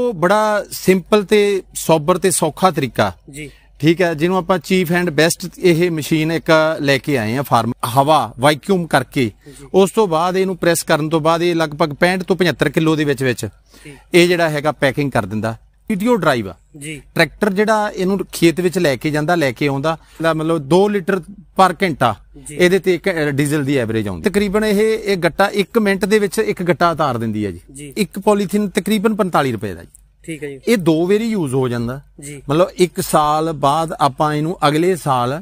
ਉਹ ਬੜਾ ਸਿੰਪਲ ਤੇ ਸੌਬਰ ਤੇ ਸੌਖਾ ਤਰੀਕਾ ਜੀ ਠੀਕ ਹੈ ਜਿਹਨੂੰ ਆਪਾਂ ਚੀਫ ਐਂਡ ਬੈਸਟ ਇਹ ਮਸ਼ੀਨ ਇੱਕ ਲੈ ਕੇ ਆਏ ਆ ਫਾਰਮ ਹਵਾ ਵੈਕਿਊਮ ਕਰਕੇ ਉਸ ਤੋਂ ਬਾਅਦ ਇਹਨੂੰ ਪ੍ਰੈਸ ਕਰਨ ਤੋਂ ਬਾਅਦ ਇਹ ਲਗਭਗ 65 ਤੋਂ 75 ਕਿਲੋ ਦੇ ਵਿੱਚ ਵਿੱਚ ਇਹ ਜਿਹੜਾ ਹੈਗਾ ਪੈਕਿੰਗ ਕਰ ਦਿੰਦਾ ਪੀਟੀਓ ਡਰਾਈਵ ਆ ਜੀ ਟਰੈਕਟਰ ਜਿਹੜਾ ਇਹਨੂੰ ਖੇਤ ਵਿੱਚ ਲੈ ਕੇ ਜਾਂਦਾ ਲੈ ਕੇ ਆਉਂਦਾ ਮਤਲਬ 2 ਲੀਟਰ ਪਰ ਘੰਟਾ ਇਹਦੇ ਤੇ ਇੱਕ ਡੀਜ਼ਲ ਦੀ ਐਵਰੇਜ ਆਉਂਦੀ ਤਕਰੀਬਨ ਇਹ ਇਹ ਗੱਟਾ 1 ਮਿੰਟ ਦੇ ਵਿੱਚ ਇੱਕ ਗੱਟਾ ਉਤਾਰ ਦਿੰਦੀ ਹੈ ਜੀ ਇੱਕ ਪੋਲੀਥੀਨ ਤਕਰੀਬਨ 45 ਰੁਪਏ ਦਾ ਜੀ ਠੀਕ ਹੈ ਜੀ ਇਹ ਦੋ ਵਾਰੀ ਯੂਜ਼ ਹੋ ਜਾਂਦਾ ਮਤਲਬ 1 ਸਾਲ ਬਾਅਦ ਆਪਾਂ ਇਹਨੂੰ ਅਗਲੇ ਸਾਲ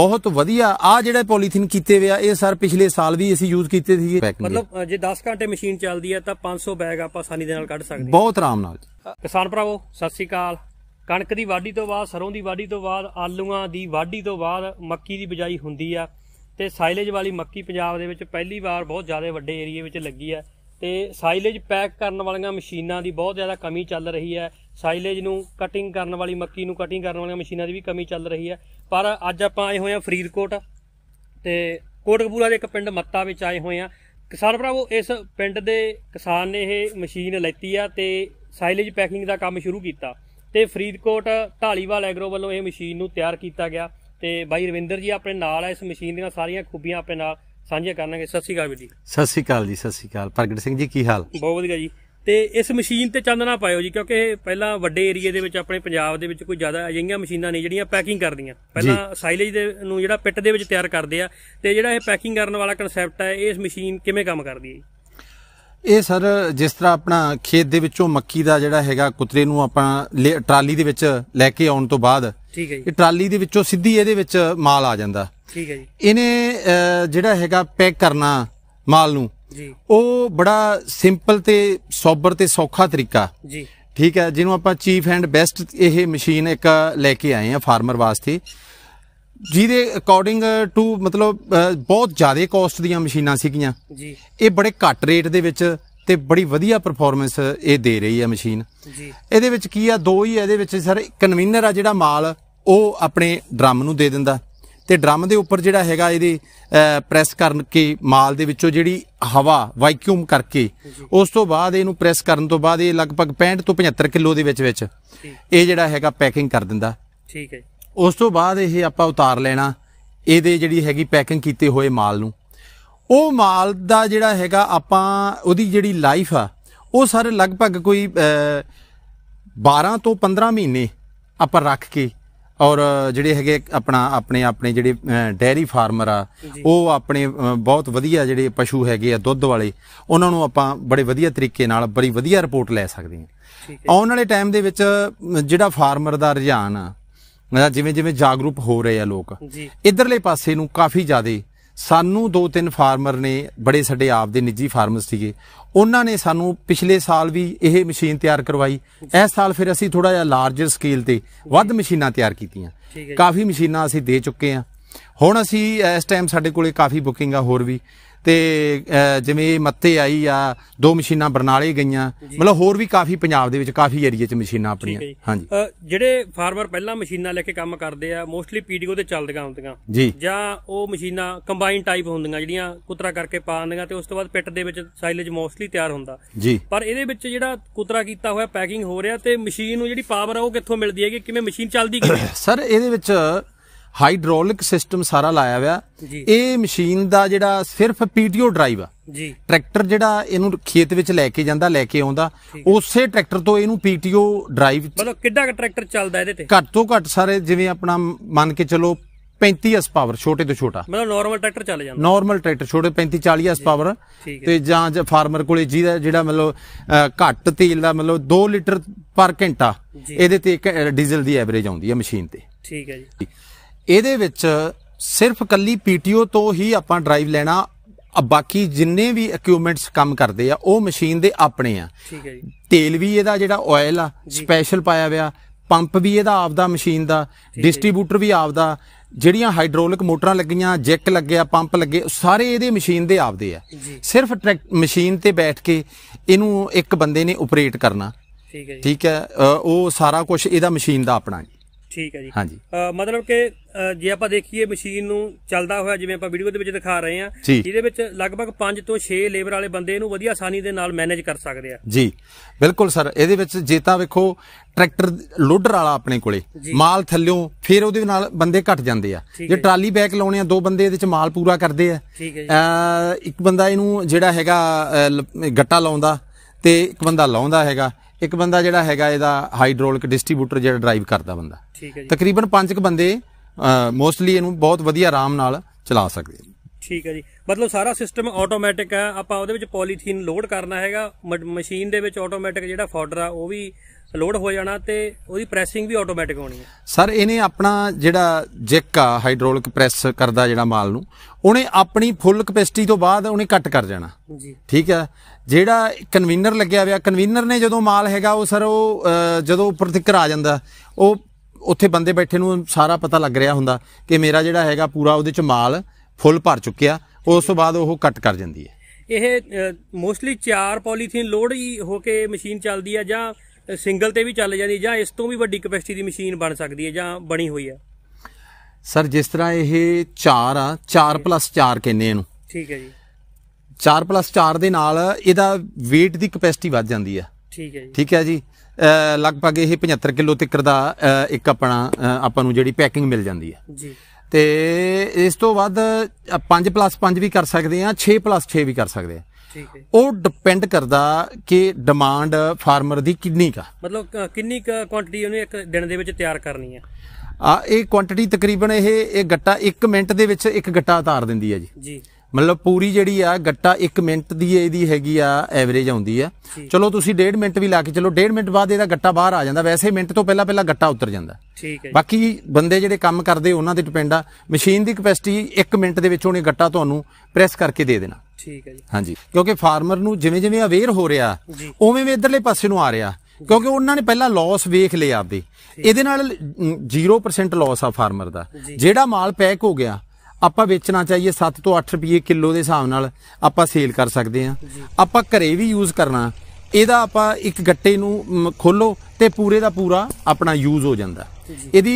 ਬਹੁਤ ਵਧੀਆ ਆ ਜਿਹੜਾ ਪੋਲੀਥੀਨ ਕੀਤੇ ਹੋਇਆ ਇਹ ਸਰ ਪਿਛਲੇ ਸਾਲ ਵੀ ਅਸੀਂ ਯੂਜ਼ ਕੀਤੇ ਸੀ ਮਤਲਬ ਜੇ 10 ਘੰਟੇ ਮਸ਼ੀਨ ਚੱਲਦੀ ਹੈ ਤਾਂ 500 ਬੈਗ ਆਪਾਂ ਆਸਾਨੀ ਦੇ ਨਾਲ ਕੱਢ ਸਕਦੇ ਹਾਂ ਬਹੁਤ ਆਰਾਮ ਨਾਲ ਕਿਸਾਨ ਭਰਾਵੋ ਸਤਿ ਸ੍ਰੀ ਅਕਾਲ ਕਣਕ ਦੀ ਵਾਢੀ ਤੋਂ ਬਾਅਦ ਸਰੋਂ ਦੀ ਵਾਢੀ ਤੋਂ ਬਾਅਦ ਆਲੂਆਂ ਦੀ ਵਾਢੀ ਤੋਂ ਬਾਅਦ ਮੱਕੀ ਦੀ ਬਿਜਾਈ ਹੁੰਦੀ ਆ ਤੇ ਸਾਈਲੇਜ ਵਾਲੀ ਮੱਕੀ ਪੰਜਾਬ ਦੇ ਵਿੱਚ ਪਹਿਲੀ ਵਾਰ ਬਹੁਤ ਜ਼ਿਆਦਾ ਵੱਡੇ ਏਰੀਏ ਵਿੱਚ ਲੱਗੀ ਆ ਤੇ ਸਾਈਲੇਜ ਪੈਕ ਕਰਨ ਵਾਲੀਆਂ ਮਸ਼ੀਨਾਂ ਦੀ ਬਹੁਤ ਜ਼ਿਆਦਾ ਕਮੀ ਚੱਲ ਰਹੀ ਹੈ ਸਾਈਲੇਜ ਨੂੰ ਕਟਿੰਗ ਕਰਨ ਵਾਲੀ ਮੱਕੀ ਨੂੰ ਕਟਿੰਗ ਕਰਨ ਵਾਲੀਆਂ ਮਸ਼ੀਨਾਂ ਦੀ ਵੀ ਕਮੀ ਚੱਲ ਰਹੀ ਹੈ ਪਰ ਅੱਜ ਆਪਾਂ ਆਏ ਹੋਏ ਆ ਫਰੀਦਕੋਟ ਤੇ ਕੋਟਕਪੂਰਾ ਦੇ ਇੱਕ ਪਿੰਡ ਮੱਤਾ ਵਿੱਚ ਆਏ ਹੋਏ ਆ ਕਿਸਾਨ ਭਰਾਵੋ ਇਸ ਪਿੰਡ ਦੇ ਕਿਸਾਨ ਨੇ ਇਹ ਮਸ਼ੀਨ ਲੈਤੀ ਆ ਤੇ ਸਾਈਲੇਜ ਪੈਕਿੰਗ ਦਾ ਕੰਮ ਸ਼ੁਰੂ ਕੀਤਾ ਤੇ ਫਰੀਦਕੋਟ ਢਾਲੀਵਾਲ ਐਗਰੋ ਵੱਲੋਂ ਇਹ ਮਸ਼ੀਨ ਨੂੰ ਤਿਆਰ ਕੀਤਾ ਗਿਆ ਤੇ ਬਾਈ ਰਵਿੰਦਰ ਜੀ ਆਪਣੇ ਨਾਲ ਆ ਇਸ ਮਸ਼ੀਨ ਦੀਆਂ ਸਾਰੀਆਂ ਖੂਬੀਆਂ ਆਪਣੇ ਨਾਲ ਸਾਂਝੀਆਂ ਕਰਨਗੇ ਸਤਿ ਸ਼੍ਰੀ ਅਕਾਲ ਜੀ ਸਤਿ ਸ਼੍ਰੀ ਅਕਾਲ ਜੀ ਸਤਿ ਸ਼੍ਰੀ ਅਕਾਲ ਪ੍ਰਗਟ ਸਿੰਘ ਜੀ ਕੀ ਹਾਲ ਬਹੁਤ ਵਧੀਆ ਜੀ ਤੇ ਇਸ ਮਸ਼ੀਨ ਤੇ ਚੰਦਨਾ ਪਾਇਓ ਜੀ ਕਿਉਂਕਿ ਪਹਿਲਾਂ ਵੱਡੇ ਏਰੀਆ ਦੇ ਵਿੱਚ ਆਪਣੇ ਪੰਜਾਬ ਦੇ ਵਿੱਚ ਕੋਈ ਜ਼ਿਆਦਾ ਅਜਿਹੀਆਂ ਮਸ਼ੀਨਾਂ ਨਹੀਂ ਜਿਹੜੀਆਂ ਪੈਕਿੰਗ ਕਰਦੀਆਂ ਪਹਿਲਾਂ ਸਾਈਲੇਜ ਦੇ ਨੂੰ ਜਿਹੜਾ ਪਿੱਟ ਦੇ ਵਿੱਚ ਤਿਆਰ ਕਰਦੇ ਆ ਤੇ ਜਿਹੜਾ ਇਹ ਪੈਕਿੰਗ ਕਰਨ ਵਾਲਾ ਕਨਸੈਪਟ ਹੈ ਇਹ ਇਸ ਮਸ਼ੀਨ ਕਿਵੇਂ ਕੰਮ ਕਰਦੀ ਹੈ ਇਹ ਸਰ ਜਿਸ ਤਰ੍ਹਾਂ ਆਪਣਾ ਖੇਤ ਦੇ ਵਿੱਚੋਂ ਮੱਕੀ ਦਾ ਜਿਹੜਾ ਹੈਗਾ ਕੁਤਰੇ ਨੂੰ ਆਪਾਂ ਟਰਾਲੀ ਦੇ ਵਿੱਚ ਲੈ ਕੇ ਆਉਣ ਤੋਂ ਬਾਅਦ ਠੀਕ ਹੈ ਜੀ ਇਹ ਟਰਾਲੀ ਦੇ ਵਿੱਚੋਂ ਸਿੱਧੀ ਇਹਦੇ ਵਿੱਚ ਮਾਲ ਆ ਜਾਂਦਾ ਠੀਕ ਹੈ ਜੀ ਇਹਨੇ ਜਿਹੜਾ ਹੈਗਾ ਪੈਕ ਕਰਨਾ ਮਾਲ ਨੂੰ ਜੀ ਉਹ ਬੜਾ ਸਿੰਪਲ ਤੇ ਸੌਬਰ ਤੇ ਸੌਖਾ ਤਰੀਕਾ ਜੀ ਠੀਕ ਹੈ ਜਿਹਨੂੰ ਆਪਾਂ ਚੀਫ ਐਂਡ ਬੈਸਟ ਇਹ ਮਸ਼ੀਨ ਇੱਕ ਲੈ ਕੇ ਆਏ ਆ ਫਾਰਮਰ ਵਾਸਤੇ ਜਿਹਦੇ ਅਕੋਰਡਿੰਗ ਟੂ ਮਤਲਬ ਬਹੁਤ ਜ਼ਿਆਦਾ ਕਾਸਟ ਦੀਆਂ ਮਸ਼ੀਨਾਂ ਸੀਗੀਆਂ ਜੀ ਇਹ ਬੜੇ ਘੱਟ ਰੇਟ ਦੇ ਵਿੱਚ ਤੇ ਬੜੀ ਵਧੀਆ ਪਰਫਾਰਮੈਂਸ ਇਹ ਦੇ ਰਹੀ ਹੈ ਮਸ਼ੀਨ ਜੀ ਇਹਦੇ ਵਿੱਚ ਕੀ ਆ ਦੋ ਹੀ ਇਹਦੇ ਵਿੱਚ ਸਰ ਕਨਵੀਨਰ ਆ ਜਿਹੜਾ ਮਾਲ ਉਹ ਆਪਣੇ ਡਰਮ ਨੂੰ ਦੇ ਦਿੰਦਾ ਤੇ ਡਰਮ ਦੇ ਉੱਪਰ ਜਿਹੜਾ ਹੈਗਾ ਇਹਦੇ ਪ੍ਰੈਸ ਕਰਨ ਕੇ ਮਾਲ ਦੇ ਵਿੱਚੋਂ ਜਿਹੜੀ ਹਵਾ ਵੈਕਿਊਮ ਕਰਕੇ ਉਸ ਤੋਂ ਬਾਅਦ ਇਹਨੂੰ ਪ੍ਰੈਸ ਕਰਨ ਤੋਂ ਬਾਅਦ ਇਹ ਲਗਭਗ 65 ਤੋਂ 75 ਕਿਲੋ ਦੇ ਵਿੱਚ ਵਿੱਚ ਇਹ ਜਿਹੜਾ ਹੈਗਾ ਪੈਕਿੰਗ ਕਰ ਦਿੰਦਾ ਠੀਕ ਹੈ ਉਸ ਤੋਂ ਬਾਅਦ ਇਹ ਆਪਾਂ ਉਤਾਰ ਲੈਣਾ ਇਹਦੇ ਜਿਹੜੀ ਹੈਗੀ ਪੈਕਿੰਗ ਕੀਤੇ ਹੋਏ ਮਾਲ ਨੂੰ ਉਹ ਮਾਲ ਦਾ ਜਿਹੜਾ ਹੈਗਾ ਆਪਾਂ ਉਹਦੀ ਜਿਹੜੀ ਲਾਈਫ ਆ ਉਹ ਸਾਰੇ ਲਗਭਗ ਕੋਈ 12 ਤੋਂ 15 ਮਹੀਨੇ ਆਪਾਂ ਰੱਖ ਕੇ ਔਰ ਜਿਹੜੇ ਹੈਗੇ ਆਪਣਾ ਆਪਣੇ ਆਪਣੇ ਜਿਹੜੇ ਡੈਰੀ ਫਾਰਮਰ ਆ ਉਹ ਆਪਣੇ ਬਹੁਤ ਵਧੀਆ ਜਿਹੜੇ ਪਸ਼ੂ ਹੈਗੇ ਆ ਦੁੱਧ ਵਾਲੇ ਉਹਨਾਂ ਨੂੰ ਆਪਾਂ ਬੜੇ ਵਧੀਆ ਤਰੀਕੇ ਨਾਲ ਬੜੀ ਵਧੀਆ ਰਿਪੋਰਟ ਲੈ ਸਕਦੇ ਹਾਂ ਆਉਣ ਵਾਲੇ ਟਾਈਮ ਦੇ ਵਿੱਚ ਜਿਹੜਾ ਫਾਰਮਰ ਦਾ ਰੁਝਾਨ ਆ ਜਿਵੇਂ ਜਿਵੇਂ ਜਾਗਰੂਕ ਹੋ ਰਹੇ ਆ ਲੋਕ ਇਧਰਲੇ ਪਾਸੇ ਨੂੰ ਕਾਫੀ ਜ਼ਿਆਦੇ ਸਾਨੂੰ ਦੋ ਤਿੰਨ ਫਾਰਮਰ ਨੇ ਬੜੇ ਸਾਡੇ ਆਪ ਦੇ ਨਿੱਜੀ ਫਾਰਮਸ ਸੀਗੇ ਉਹਨਾਂ ਨੇ ਸਾਨੂੰ ਪਿਛਲੇ ਸਾਲ ਵੀ ਇਹ ਮਸ਼ੀਨ ਤਿਆਰ ਕਰਵਾਈ ਇਸ ਸਾਲ ਫਿਰ ਅਸੀਂ ਥੋੜਾ ਜਿਹਾ ਲਾਰਜਰ ਸਕੇਲ ਤੇ ਵੱਧ ਮਸ਼ੀਨਾਂ ਤਿਆਰ ਕੀਤੀਆਂ ਕਾਫੀ ਮਸ਼ੀਨਾਂ ਅਸੀਂ ਦੇ ਚੁੱਕੇ ਆ ਹੁਣ ਅਸੀਂ ਇਸ ਟਾਈਮ ਸਾਡੇ ਕੋਲੇ ਕਾਫੀ ਬੁਕਿੰਗਾਂ ਹੋਰ ਵੀ ਤੇ ਜਿਵੇਂ ਮੱਤੇ ਆਈ ਆ ਦੋ ਮਸ਼ੀਨਾਂ ਬਰਨਾਲੇ ਗਈਆਂ ਮਤਲਬ ਹੋਰ ਵੀ ਕਾਫੀ ਪੰਜਾਬ ਦੇ ਵਿੱਚ ਕਾਫੀ ਏਰੀਆ 'ਚ ਮਸ਼ੀਨਾਂ ਆਪਣੀਆਂ ਹਾਂਜੀ ਜਿਹੜੇ ਫਾਰਮਰ ਪਹਿਲਾਂ ਮਸ਼ੀਨਾਂ ਲੈ ਕੇ ਕੰਮ ਕਰਦੇ ਆ ਮੋਸਟਲੀ ਪੀਡੀਓ ਤੇ ਚੱਲਦੀਆਂ ਹੁੰਦੀਆਂ ਜਾਂ ਉਹ ਮਸ਼ੀਨਾਂ ਕੰਬਾਈਨ ਟਾਈਪ ਹੁੰਦੀਆਂ ਜਿਹੜੀਆਂ ਕੁਤਰਾ ਕਰਕੇ ਪਾ ਤੇ ਉਸ ਤੋਂ ਬਾਅਦ ਪਿੱਟ ਦੇ ਵਿੱਚ ਸਾਈਲੇਜ ਮੋਸਟਲੀ ਤਿਆਰ ਹੁੰਦਾ ਪਰ ਇਹਦੇ ਵਿੱਚ ਜਿਹੜਾ ਕੁਤਰਾ ਕੀਤਾ ਹੋਇਆ ਪੈਕਿੰਗ ਹੋ ਰਿਹਾ ਤੇ ਮਸ਼ੀਨ ਨੂੰ ਜਿਹੜੀ ਪਾਵਰ ਆ ਉਹ ਕਿੱਥੋਂ ਮਿਲਦੀ ਹੈਗੀ ਕਿਵੇਂ ਮਸ਼ੀਨ ਚੱਲਦੀ ਕਿਵੇਂ ਸਰ ਇਹਦੇ ਵਿੱਚ ਹਾਈਡ੍ਰੋਲਿਕ ਸਿਸਟਮ ਸਾਰਾ ਲਾਇਆ ਹੋਇਆ ਇਹ ਮਸ਼ੀਨ ਦਾ ਜਿਹੜਾ ਸਿਰਫ ਪੀਟੀਓ ਡਰਾਈਵ ਆ ਜੀ ਟਰੈਕਟਰ ਜਿਹੜਾ ਇਹਨੂੰ ਖੇਤ ਵਿੱਚ ਲੈ ਕੇ ਜਾਂਦਾ ਲੈ ਕੇ ਆਉਂਦਾ ਉਸੇ ਟਰੈਕਟਰ ਤੋਂ ਇਹਨੂੰ ਪੀਟੀਓ ਡਰਾਈਵ ਮਤਲਬ ਕਿੱਡਾ ਟਰੈਕਟਰ ਚੱਲਦਾ ਇਹਦੇ ਤੇ ਘੱਟ ਤੋਂ ਘੱਟ ਸਾਰੇ ਜਿਵੇਂ ਆਪਣਾ ਮੰਨ ਕੇ ਚਲੋ 35 ਐਸ ਪਾਵਰ ਛੋਟੇ ਤੋਂ ਛੋਟਾ ਮਤਲਬ ਨਾਰਮਲ ਟਰੈਕਟਰ ਚੱਲ ਜਾਂਦਾ ਨਾਰਮਲ ਟਰੈਕਟਰ ਛੋਟੇ 35 40 ਐਸ ਪਾਵਰ ਤੇ ਜਾਂ ਫਾਰਮਰ ਕੋਲੇ ਜਿਹਦਾ ਜਿਹੜਾ ਮਤਲਬ ਘੱਟ ਤੇਲ ਦਾ ਮਤਲਬ 2 ਲੀਟਰ ਪਰ ਘੰਟਾ ਇਹਦੇ ਤੇ ਇੱਕ ਡੀਜ਼ਲ ਦੀ ਐਵਰੇਜ ਆਉਂਦੀ ਹੈ ਮਸ਼ੀਨ ਤੇ ਠੀਕ ਹੈ ਜੀ ਇਹਦੇ ਵਿੱਚ ਸਿਰਫ ਕੱਲੀ ਪੀਟੀਓ ਤੋਂ ਹੀ ਆਪਾਂ ਡਰਾਈਵ ਲੈਣਾ ਬਾਕੀ ਜਿੰਨੇ ਵੀ ਇਕਵਿਪਮੈਂਟਸ ਕੰਮ ਕਰਦੇ ਆ ਉਹ ਮਸ਼ੀਨ ਦੇ ਆਪਣੇ ਆ ਠੀਕ ਹੈ ਜੀ ਤੇਲ ਵੀ ਇਹਦਾ ਜਿਹੜਾ ਆਇਲ ਆ ਸਪੈਸ਼ਲ ਪਾਇਆ ਹੋਇਆ ਪੰਪ ਵੀ ਇਹਦਾ ਆਪਦਾ ਮਸ਼ੀਨ ਦਾ ਡਿਸਟ੍ਰੀਬਿਊਟਰ ਵੀ ਆਪਦਾ ਜਿਹੜੀਆਂ ਹਾਈਡ੍ਰੋਲਿਕ ਮੋਟਰਾਂ ਲੱਗੀਆਂ ਜੈਕ ਲੱਗਿਆ ਪੰਪ ਲੱਗੇ ਸਾਰੇ ਇਹਦੇ ਮਸ਼ੀਨ ਦੇ ਆਪਦੇ ਆ ਸਿਰਫ ਮਸ਼ੀਨ ਤੇ ਬੈਠ ਕੇ ਇਹਨੂੰ ਇੱਕ ਬੰਦੇ ਨੇ ਆਪਰੇਟ ਕਰਨਾ ਠੀਕ ਹੈ ਠੀਕ ਹੈ ਉਹ ਸਾਰਾ ਕੁਝ ਇਹਦਾ ਮਸ਼ੀਨ ਦਾ ਆਪਣਾ ਹੈ ਠੀਕ ਹੈ ਜੀ ਹਾਂਜੀ ਮਤਲਬ ਕਿ ਜੇ ਆਪਾਂ ਦੇਖੀਏ ਮਸ਼ੀਨ ਨੂੰ ਚੱਲਦਾ ਹੋਇਆ ਜਿਵੇਂ ਆਪਾਂ ਵੀਡੀਓ ਦੇ ਵਿੱਚ ਦਿਖਾ ਰਹੇ ਹਾਂ ਇਹਦੇ ਵਿੱਚ ਲਗਭਗ 5 ਤੋਂ 6 ਲੇਬਰ ਵਾਲੇ ਬੰਦੇ ਇਹਨੂੰ ਵਧੀਆ ਆਸਾਨੀ ਦੇ ਨਾਲ ਮੈਨੇਜ ਕਰ ਸਕਦੇ ਆ ਜੀ ਬਿਲਕੁਲ ਸਰ ਇਹਦੇ ਵਿੱਚ ਜੇ ਤਾਂ ਵੇਖੋ ਟਰੈਕਟਰ ਲੋਡਰ ਵਾਲਾ ਆਪਣੇ ਕੋਲੇ ਮਾਲ ਥੱਲਿਓ ਫਿਰ ਉਹਦੇ ਨਾਲ ਬੰਦੇ ਘਟ ਜਾਂਦੇ ਆ ਜੇ ਟਰਾਲੀ ਬੈਕ ਲਾਉਣੇ ਆ ਦੋ ਬੰਦੇ ਇਹਦੇ ਵਿੱਚ ਮਾਲ ਪੂਰਾ ਕਰਦੇ ਆ ਇੱਕ ਬੰਦਾ ਇਹਨੂੰ ਜਿਹੜਾ ਹੈਗਾ ਗੱਟਾ ਲਾਉਂਦਾ ਤੇ ਇੱਕ ਬੰਦਾ ਲਾਉਂਦਾ ਹੈਗਾ ਇੱਕ ਬੰਦਾ ਜਿਹੜਾ ਹੈਗਾ ਇਹਦਾ ਹਾਈਡ੍ਰੋਲਿਕ ਡਿਸਟ੍ਰੀਬਿਊਟਰ ਜਿਹੜਾ ਡਰਾਈਵ ਕਰਦਾ ਬੰਦਾ ਠੀਕ ਹੈ ਜੀ ਤਕਰੀਬਨ 5 ਕ ਬੰਦੇ ਮੋਸਟਲੀ ਇਹਨੂੰ ਬਹੁਤ ਵਧੀਆ ਆਰਾਮ ਨਾਲ ਚਲਾ ਸਕਦੇ ਠੀਕ ਹੈ ਜੀ ਮਤਲਬ ਸਾਰਾ ਸਿਸਟਮ ਆਟੋਮੈਟਿਕ ਹੈ ਆਪਾਂ ਉਹਦੇ ਵਿੱਚ ਪੋਲੀਥੀਨ ਲੋਡ ਕਰਨਾ ਹੈਗਾ ਮਸ਼ੀਨ ਦੇ ਵਿੱਚ ਆਟੋਮੈਟਿਕ ਜਿਹੜਾ ਫੋਡਰ ਆ ਉਹ ਵੀ ਲੋਡ ਹੋ ਜਾਣਾ ਤੇ ਉਹਦੀ ਪ੍ਰੈਸਿੰਗ ਵੀ ਆਟੋਮੈਟਿਕ ਹੋਣੀ ਹੈ ਸਰ ਇਹਨੇ ਆਪਣਾ ਜਿਹੜਾ ਜਿੱਕ ਆ ਹਾਈਡ੍ਰੋਲਿਕ ਪ੍ਰੈਸ ਕਰਦਾ ਜਿਹੜਾ ਮਾਲ ਨੂੰ ਉਹਨੇ ਆਪਣੀ ਫੁੱਲ ਕਪੈਸਿਟੀ ਤੋਂ ਬਾਅਦ ਉਹਨੇ ਕੱਟ ਕਰ ਜਾਣਾ ਜੀ ਠੀਕ ਹੈ ਜਿਹੜਾ ਕਨਵੀਨਰ ਲੱਗਿਆ ਹੋਇਆ ਕਨਵੀਨਰ ਨੇ ਜਦੋਂ ਮਾਲ ਹੈਗਾ ਉਹ ਸਰ ਉਹ ਜਦੋਂ ਉੱਪਰ ਤੱਕ ਆ ਜਾਂਦਾ ਉਹ ਉੱਥੇ ਬੰਦੇ ਬੈਠੇ ਨੂੰ ਸਾਰਾ ਪਤਾ ਲੱਗ ਰਿਹਾ ਹੁੰਦਾ ਕਿ ਮੇਰਾ ਜਿਹੜਾ ਹੈਗਾ ਪੂਰਾ ਉਹਦੇ ਚ ਮਾਲ ਫੁੱਲ ਭਰ ਚੁੱਕਿਆ ਉਸ ਤੋਂ ਬਾਅਦ ਉਹ ਕੱਟ ਕਰ ਜਾਂਦੀ ਹੈ ਇਹ ਮੋਸਟਲੀ 4 ਪੋਲੀਥੀਨ ਲੋਡ ਹੀ ਹੋ ਕੇ ਮਸ਼ੀਨ ਚੱਲਦੀ ਆ ਜਾਂ ਸਿੰਗਲ ਤੇ ਵੀ ਚੱਲ ਜਾਂਦੀ ਜਾਂ ਇਸ ਤੋਂ ਵੀ ਵੱਡੀ ਕਪੈਸਿਟੀ ਦੀ ਮਸ਼ੀਨ ਬਣ ਸਕਦੀ ਹੈ ਜਾਂ ਬਣੀ ਹੋਈ ਹੈ ਸਰ ਜਿਸ ਤਰ੍ਹਾਂ ਇਹ 4 ਆ 4 4 ਕਹਿੰਦੇ ਇਹਨੂੰ ਠੀਕ ਹੈ ਜੀ 4 4 ਦੇ ਨਾਲ ਇਹਦਾ weight ਦੀ ਕਪੈਸਿਟੀ ਵੱਧ ਜਾਂਦੀ ਆ ਠੀਕ ਹੈ ਜੀ ਠੀਕ ਹੈ ਜੀ ਲਗਭਗ ਇਹ 75 ਕਿਲੋ ਤੱਕ ਦਾ ਇੱਕ ਆਪਣਾ ਆਪਾਂ ਨੂੰ ਜਿਹੜੀ ਪੈਕਿੰਗ ਮਿਲ ਜਾਂਦੀ ਆ ਜੀ ਤੇ ਇਸ ਤੋਂ ਵੱਧ 5 5 ਵੀ ਕਰ ਸਕਦੇ ਆ 6 6 ਵੀ ਕਰ ਸਕਦੇ ਆ ਠੀਕ ਹੈ ਉਹ ਡਿਪੈਂਡ ਕਰਦਾ ਕਿ ਡਿਮਾਂਡ ਫਾਰਮਰ ਦੀ ਕਿੰਨੀ ਕਾ ਮਤਲਬ ਕਿੰਨੀ ਕੁਆਂਟੀਟੀ ਉਹਨੇ ਇੱਕ ਦਿਨ ਦੇ ਵਿੱਚ ਤਿਆਰ ਕਰਨੀ ਹੈ ਆ ਇਹ ਕੁਆਂਟੀਟੀ ਤਕਰੀਬਨ ਇਹ ਇਹ ਗੱਟਾ 1 ਮਿੰਟ ਦੇ ਵਿੱਚ ਇੱਕ ਗੱਟਾ ਉਤਾਰ ਦਿੰਦੀ ਹੈ ਜੀ ਜੀ ਮਤਲਬ ਪੂਰੀ ਜਿਹੜੀ ਆ ਗੱਟਾ 1 ਮਿੰਟ ਦੀ ਇਹਦੀ ਹੈਗੀ ਆ ਐਵਰੇਜ ਆਉਂਦੀ ਆ ਚਲੋ ਤੁਸੀਂ 1.5 ਮਿੰਟ ਵੀ ਲਾ ਕੇ ਚਲੋ 1.5 ਮਿੰਟ ਬਾਅਦ ਇਹਦਾ ਗੱਟਾ ਬਾਹਰ ਆ ਜਾਂਦਾ ਵੈਸੇ ਮਿੰਟ ਤੋਂ ਪਹਿਲਾਂ ਪਹਿਲਾਂ ਗੱਟਾ ਉਤਰ ਜਾਂਦਾ ਠੀਕ ਹੈ ਬਾਕੀ ਬੰਦੇ ਜਿਹੜੇ ਕੰਮ ਕਰਦੇ ਉਹਨਾਂ ਦੇ ਡਿਪੈਂਡ ਆ ਮਸ਼ੀਨ ਦੀ ਕਪੈਸਿਟੀ 1 ਮਿੰਟ ਦੇ ਵਿੱਚ ਉਹਨੇ ਗੱਟਾ ਤੁਹਾਨੂੰ ਪ੍ਰੈਸ ਕਰਕੇ ਦੇ ਦੇਣਾ ਠੀਕ ਹੈ ਜੀ ਹਾਂਜੀ ਕਿਉਂਕਿ ਫਾਰਮਰ ਨੂੰ ਜਿਵੇਂ ਜਿਵੇਂ ਅਵੇਅਰ ਹੋ ਰਿਹਾ ਉਵੇਂ ਵੀ ਇਧਰਲੇ ਪਾਸੇ ਨੂੰ ਆ ਰਿਹਾ ਕਿਉਂਕਿ ਉਹਨਾਂ ਨੇ ਪਹਿਲਾਂ ਲਾਸ ਵੇਖ ਲਿਆ ਆਪਦੇ ਇਹਦੇ ਨਾਲ 0% ਲਾਸ ਆ ਫਾਰਮਰ ਦਾ ਜਿਹੜਾ ਮਾਲ ਪੈਕ ਹੋ ਗਿਆ ਆਪਾਂ ਵੇਚਣਾ ਚਾਹੀਏ 7 ਤੋਂ 8 ਰੁਪਏ ਕਿਲੋ ਦੇ ਹਿਸਾਬ ਨਾਲ ਆਪਾਂ ਸੇਲ ਕਰ ਸਕਦੇ ਆ ਆਪਾਂ ਘਰੇ ਵੀ ਯੂਜ਼ ਕਰਨਾ ਇਹਦਾ ਆਪਾਂ ਇੱਕ ਗੱਟੇ ਨੂੰ ਖੋਲੋ ਤੇ ਪੂਰੇ ਦਾ ਪੂਰਾ ਆਪਣਾ ਯੂਜ਼ ਹੋ ਜਾਂਦਾ ਇਹਦੀ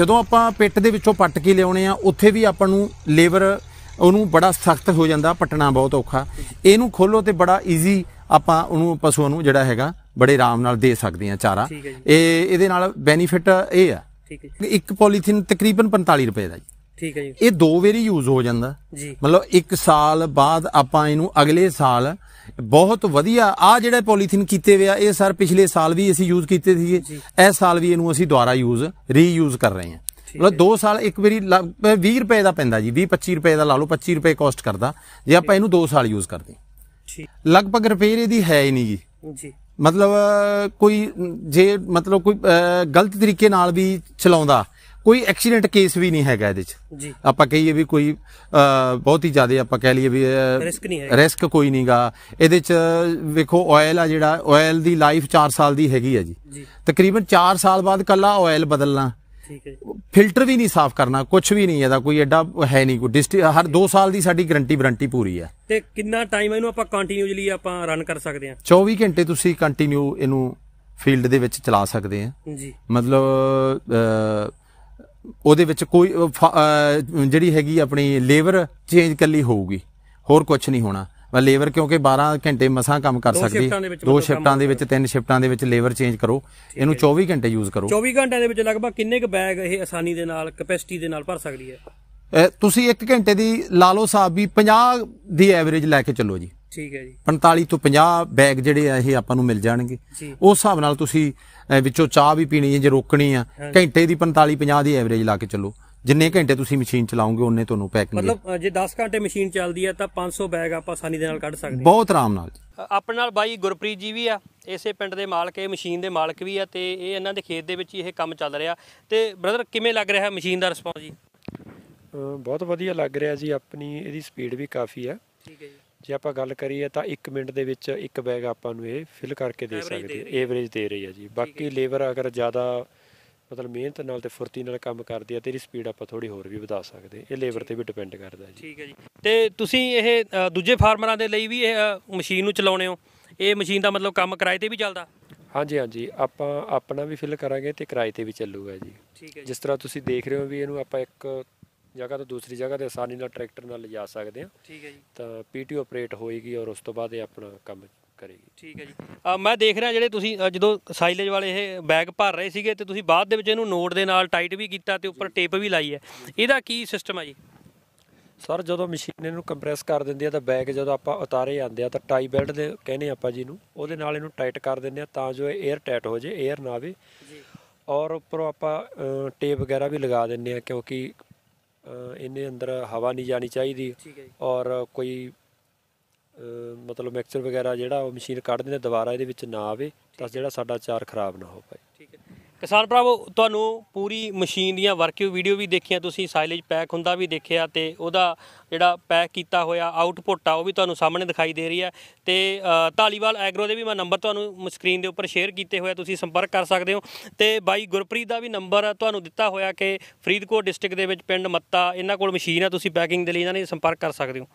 ਜਦੋਂ ਆਪਾਂ ਪਿੱਟ ਦੇ ਵਿੱਚੋਂ ਪੱਟ ਕੇ ਲਿਆਉਣੇ ਆ ਉੱਥੇ ਵੀ ਆਪਾਂ ਨੂੰ ਲੇਬਰ ਉਹਨੂੰ ਬੜਾ ਸਖਤ ਹੋ ਜਾਂਦਾ ਪਟਣਾ ਬਹੁਤ ਔਖਾ ਇਹਨੂੰ ਖੋਲੋ ਤੇ ਬੜਾ ਈਜ਼ੀ ਆਪਾਂ ਉਹਨੂੰ ਪਸ਼ੂਆਂ ਨੂੰ ਜਿਹੜਾ ਹੈਗਾ ਬੜੇ ਆਰਾਮ ਨਾਲ ਦੇ ਸਕਦੇ ਆ ਚਾਰਾ ਇਹ ਇਹਦੇ ਨਾਲ ਬੈਨੀਫਿਟ ਇਹ ਆ ਇੱਕ ਪੋਲੀਥੀਨ ਤਕਰੀਬਨ 45 ਰੁਪਏ ਦਾ ਜੀ ਠੀਕ ਹੈ ਜੀ ਇਹ ਦੋ ਵਾਰੀ ਯੂਜ਼ ਹੋ ਜਾਂਦਾ ਜੀ ਮਤਲਬ ਇੱਕ ਸਾਲ ਬਾਅਦ ਆਪਾਂ ਇਹਨੂੰ ਅਗਲੇ ਸਾਲ ਬਹੁਤ ਵਧੀਆ ਆ ਜਿਹੜੇ ਪੋਲੀਥੀਨ ਕੀਤੇ ਹੋਇਆ ਇਹ ਸਰ ਪਿਛਲੇ ਸਾਲ ਵੀ ਅਸੀਂ ਯੂਜ਼ ਕੀਤੇ ਸੀਗੇ ਇਸ ਸਾਲ ਵੀ ਇਹਨੂੰ ਅਸੀਂ ਦੁਬਾਰਾ ਯੂਜ਼ ਰੀਯੂਜ਼ ਕਰ ਰਹੇ ਹਾਂ ਮਤਲਬ 2 ਸਾਲ ਇੱਕ ਵਾਰੀ 20 ਰੁਪਏ ਦਾ ਪੈਂਦਾ ਜੀ 20 25 ਰੁਪਏ ਦਾ ਲਾ ਲਓ 25 ਰੁਪਏ ਕੋਸਟ ਕਰਦਾ ਜੇ ਆਪਾਂ ਇਹਨੂੰ 2 ਸਾਲ ਯੂਜ਼ ਕਰਦੇ ਠੀਕ ਲਗਭਗ ਰਿਪੇਅਰ ਇਹਦੀ ਹੈ ਹੀ ਨਹੀਂ ਜੀ ਜੀ ਮਤਲਬ ਕੋਈ ਜੇ ਮਤਲਬ ਕੋਈ ਗਲਤ ਤਰੀਕੇ ਨਾਲ ਵੀ ਚਲਾਉਂਦਾ ਕੋਈ ਐਕਸੀਡੈਂਟ ਕੇਸ ਵੀ ਨਹੀਂ ਹੈਗਾ ਇਹਦੇ 'ਚ ਜੀ ਆਪਾਂ ਕਹੀਏ ਵੀ ਕੋਈ ਬਹੁਤ ਹੀ ਜ਼ਿਆਦਾ ਆਪਾਂ ਕਹਿ ਲਈਏ ਵੀ ਰਿਸਕ ਨਹੀਂ ਹੈ ਰਿਸਕ ਕੋਈ ਨਹੀਂਗਾ ਇਹਦੇ 'ਚ ਵੇਖੋ ਆਇਲ ਆ ਜਿਹੜਾ ਆਇਲ ਦੀ ਲਾਈਫ 4 ਸਾਲ ਦੀ ਹੈਗੀ ਆ ਜੀ ਤਕਰੀਬਨ 4 ਸਾਲ ਬਾਅਦ ਕੱਲਾ ਆਇਲ ਬਦਲਣਾ ਠੀਕ ਹੈ ਫਿਲਟਰ ਵੀ ਨਹੀਂ ਸਾਫ਼ ਕਰਨਾ ਕੁਝ ਵੀ ਨਹੀਂ ਇਹਦਾ ਕੋਈ ਐਡਾ ਹੈ ਨਹੀਂ ਕੋਈ ਹਰ 2 ਸਾਲ ਦੀ ਸਾਡੀ ਗਰੰਟੀ ਵਾਰੰਟੀ ਪੂਰੀ ਹੈ ਤੇ ਕਿੰਨਾ ਟਾਈਮ ਇਹਨੂੰ ਆਪਾਂ ਕੰਟੀਨਿਊਸਲੀ ਆਪਾਂ ਰਨ ਕਰ ਸਕਦੇ ਹਾਂ 24 ਘੰਟੇ ਤੁਸੀਂ ਕੰਟੀਨਿਊ ਇਹਨੂੰ ਫੀਲਡ ਦੇ ਵਿੱਚ ਚਲਾ ਸਕਦੇ ਆ ਜੀ ਮਤਲਬ ਉਹਦੇ ਵਿੱਚ ਕੋਈ ਜਿਹੜੀ ਹੈਗੀ ਆਪਣੀ ਲੇਬਰ ਚੇਂਜ ਕੱਲੀ ਹੋਊਗੀ ਹੋਰ ਕੁਝ ਨਹੀਂ ਹੋਣਾ ਵਾ ਲੇਬਰ ਕਿਉਂਕਿ 12 ਘੰਟੇ ਮਸਾਂ ਕੰਮ ਕਰ ਸਕਦੀ ਦੋ ਸ਼ਿਫਟਾਂ ਦੇ ਵਿੱਚ ਤਿੰਨ ਸ਼ਿਫਟਾਂ ਦੇ ਵਿੱਚ ਲੇਬਰ ਚੇਂਜ ਕਰੋ ਇਹਨੂੰ 24 ਘੰਟੇ ਯੂਜ਼ ਕਰੋ 24 ਘੰਟਿਆਂ ਦੇ ਵਿੱਚ ਲਗਭਗ ਕਿੰਨੇ ਕ ਬੈਗ ਇਹ ਆਸਾਨੀ ਦੇ ਨਾਲ ਕਪੈਸਿਟੀ ਦੇ ਨਾਲ ਭਰ ਸਕਦੀ ਹੈ ਤੁਸੀਂ 1 ਘੰਟੇ ਦੀ ਲਾ ਲਓ ਸਾਹਿਬ ਵੀ 50 ਦੀ ਐਵਰੇਜ ਲੈ ਕੇ ਚੱਲੋ ਜੀ ਠੀਕ ਹੈ ਜੀ 45 ਤੋਂ 50 ਬੈਗ ਜਿਹੜੇ ਆ ਇਹ ਆਪਾਂ ਨੂੰ ਮਿਲ ਜਾਣਗੇ ਉਸ ਹਿਸਾਬ ਨਾਲ ਤੁਸੀਂ ਵਿੱਚੋਂ ਚਾਹ ਵੀ ਪੀਣੀ ਹੈ ਜੇ ਰੋਕਣੀ ਆ ਘੰਟੇ ਦੀ 45 50 ਦੀ ਐਵਰੇਜ ਲਾ ਕੇ ਚੱਲੋ ਜਿੰਨੇ ਘੰਟੇ ਤੁਸੀਂ ਮਸ਼ੀਨ ਚਲਾਉਂਗੇ ਉਹਨੇ ਤੁਹਾਨੂੰ ਪੈਕ ਮਿਲੇ ਮਤਲਬ ਜੇ 10 ਘੰਟੇ ਮਸ਼ੀਨ ਚੱਲਦੀ ਆ ਤਾਂ 500 ਬੈਗ ਆਪਾਂ ਆਸਾਨੀ ਦੇ ਨਾਲ ਕੱਢ ਸਕਦੇ ਹਾਂ ਬਹੁਤ ਆਰਾਮ ਨਾਲ ਆਪਣੇ ਨਾਲ ਬਾਈ ਗੁਰਪ੍ਰੀਤ ਜੀ ਵੀ ਆ ਇਸੇ ਪਿੰਡ ਦੇ ਮਾਲਕ ਇਹ ਮਸ਼ੀਨ ਦੇ ਮਾਲਕ ਵੀ ਆ ਤੇ ਇਹ ਇਹਨਾਂ ਦੇ ਖੇਤ ਦੇ ਵਿੱਚ ਇਹ ਕੰਮ ਚੱਲ ਰਿਹਾ ਤੇ ਬ੍ਰਦਰ ਕਿਵੇਂ ਲੱਗ ਰਿਹਾ ਮਸ਼ੀਨ ਦਾ ਰਿਸਪੌਂਸ ਜੀ ਬਹੁਤ ਵਧੀਆ ਲੱਗ ਰਿਹਾ ਜੀ ਆਪਣੀ ਇਹਦੀ ਸਪੀਡ ਵੀ ਕਾਫੀ ਆ ਠੀਕ ਹੈ ਜੀ ਜੇ ਆਪਾਂ ਗੱਲ ਕਰੀਏ ਤਾਂ 1 ਮਿੰਟ ਦੇ ਵਿੱਚ ਇੱਕ ਬੈਗ ਆਪਾਂ ਨੂੰ ਇਹ ਫਿਲ ਕਰਕੇ ਦੇ ਸਕਦੀ ਹੈ ਐਵਰੇਜ ਦੇ ਰਹੀ ਹੈ ਜੀ ਬਾਕੀ ਲੇਬਰ ਅਗਰ ਜ਼ਿਆਦਾ ਮਤਲਬ ਮਿਹਨਤ ਨਾਲ ਤੇ ਫੁਰਤੀ ਨਾਲ ਕੰਮ ਕਰਦੀ ਹੈ ਤੇਰੀ ਸਪੀਡ ਆਪਾਂ ਥੋੜੀ ਹੋਰ ਵੀ ਵਧਾ ਸਕਦੇ ਇਹ ਲੇਬਰ ਤੇ ਵੀ ਡਿਪੈਂਡ ਕਰਦਾ ਜੀ ਠੀਕ ਹੈ ਜੀ ਤੇ ਤੁਸੀਂ ਇਹ ਦੂਜੇ ਫਾਰਮਰਾਂ ਦੇ ਲਈ ਵੀ ਇਹ ਮਸ਼ੀਨ ਨੂੰ ਚਲਾਉਣੇ ਹੋ ਇਹ ਮਸ਼ੀਨ ਦਾ ਮਤਲਬ ਕੰਮ ਕਿਰਾਏ ਤੇ ਵੀ ਚੱਲਦਾ ਹਾਂਜੀ ਹਾਂਜੀ ਆਪਾਂ ਆਪਣਾ ਵੀ ਫਿਲ ਕਰਾਂਗੇ ਤੇ ਕਿਰਾਏ ਤੇ ਵੀ ਚੱਲੂਗਾ ਜੀ ਠੀਕ ਜਿਸ ਤਰ੍ਹਾਂ ਤੁਸੀਂ ਦੇਖ ਰਹੇ ਹੋ ਵੀ ਇਹਨੂੰ ਆਪਾਂ ਇੱਕ ਜਗ੍ਹਾ ਤੋਂ ਦੂਸਰੀ ਜਗ੍ਹਾ ਤੇ ਆਸਾਨੀ ਨਾਲ ਟਰੈਕਟਰ ਨਾਲ ਲਿਜਾ ਸਕਦੇ ਆ ਠੀਕ ਹੈ ਜੀ ਤਾਂ ਪੀਟੀਓ ਆਪਰੇਟ ਹੋਏਗੀ ਔਰ ਉਸ ਤੋਂ ਬਾਅਦ ਇਹ ਆਪਣਾ ਕੰਮ ਕਰੇਗੀ ਠੀਕ ਹੈ ਜੀ ਮੈਂ ਦੇਖ ਰਿਹਾ ਜਿਹੜੇ ਤੁਸੀਂ ਜਦੋਂ ਸਾਈਲੇਜ ਵਾਲੇ ਇਹ ਬੈਗ ਭਰ ਰਹੇ ਸੀਗੇ ਤੇ ਤੁਸੀਂ ਬਾਅਦ ਦੇ ਵਿੱਚ ਇਹਨੂੰ ਨੋਟ ਦੇ ਨਾਲ ਟਾਈਟ ਵੀ ਕੀਤਾ ਤੇ ਉੱਪਰ ਟੇਪ ਵੀ ਲਾਈ ਹੈ ਇਹਦਾ ਕੀ ਸਿਸਟਮ ਹੈ ਜੀ ਸਰ ਜਦੋਂ ਮਸ਼ੀਨ ਇਹਨੂੰ ਕੰਪਰੈਸ ਕਰ ਦਿੰਦੀ ਆ ਤਾਂ ਬੈਗ ਜਦੋਂ ਆਪਾਂ ਉਤਾਰੇ ਜਾਂਦੇ ਆ ਤਾਂ ਟਾਈ ਬੈਲਟ ਦੇ ਕਹਿੰਦੇ ਆਪਾਂ ਜੀ ਨੂੰ ਉਹਦੇ ਨਾਲ ਇਹਨੂੰ ਟਾਈਟ ਕਰ ਦਿੰਦੇ ਆ ਤਾਂ ਜੋ ਇਹ 에ਅਰ ਟਾਈਟ ਹੋ ਜੇ 에ਅਰ ਨਾ ਆਵੇ ਜੀ ਔਰ ਉੱਪਰੋਂ ਆਪਾਂ ਟੇਪ ਵਗੈਰਾ ਵੀ ਲਗਾ ਦਿੰਦੇ ਆ ਕਿਉਂਕਿ ਇਹਨੇ ਅੰਦਰ ਹਵਾ ਨਹੀਂ ਜਾਣੀ ਚਾਹੀਦੀ ਠੀਕ ਹੈ ਜੀ ਔਰ ਕੋਈ ਮਤਲਬ ਮਿਕਸਚਰ ਵਗੈਰਾ ਜਿਹੜਾ ਉਹ ਮਸ਼ੀਨ ਕੱਢਦੇ ਨੇ ਦੁਬਾਰਾ ਇਹਦੇ ਵਿੱਚ ਨਾ ਆਵੇ ਤਾਂ ਜਿਹੜਾ ਸਾਡਾ ਚਾਰ ਖਰਾਬ ਨਾ ਹੋ ਪਾਏ ਕਿਸਾਨ ਭਰਾਵੋ ਤੁਹਾਨੂੰ ਪੂਰੀ ਮਸ਼ੀਨ ਦੀਆਂ ਵਰਕਿੰਗ ਵੀਡੀਓ ਵੀ ਦੇਖੀਆਂ ਤੁਸੀਂ ਸਾਈਲੇਜ ਪੈਕ ਹੁੰਦਾ ਵੀ ਦੇਖਿਆ ਤੇ ਉਹਦਾ ਜਿਹੜਾ ਪੈਕ ਕੀਤਾ ਹੋਇਆ ਆਊਟਪੁੱਟ ਆ ਉਹ ਵੀ ਤੁਹਾਨੂੰ ਸਾਹਮਣੇ ਦਿਖਾਈ ਦੇ ਰਹੀ ਹੈ ਤੇ ਧਾਲੀਵਾਲ ਐਗਰੋ ਦੇ ਵੀ ਮੈਂ ਨੰਬਰ ਤੁਹਾਨੂੰ ਸਕਰੀਨ ਦੇ ਉੱਪਰ ਸ਼ੇਅਰ ਕੀਤੇ ਹੋਇਆ ਤੁਸੀਂ ਸੰਪਰਕ ਕਰ ਸਕਦੇ ਹੋ ਤੇ ਬਾਈ ਗੁਰਪ੍ਰੀਤ ਦਾ ਵੀ ਨੰਬਰ ਤੁਹਾਨੂੰ ਦਿੱਤਾ ਹੋਇਆ ਕਿ ਫਰੀਦਕੋਟ ਡਿਸਟ੍ਰਿਕਟ ਦੇ ਵਿੱਚ ਪਿੰਡ ਮੱਤਾ ਇਹਨਾਂ ਕੋਲ ਮਸ਼ੀਨ ਆ ਤੁਸੀਂ ਪੈਕਿੰਗ ਦੇ ਲਈ ਇਹਨਾਂ ਨਾਲ ਸੰਪਰਕ ਕਰ ਸਕਦੇ ਹੋ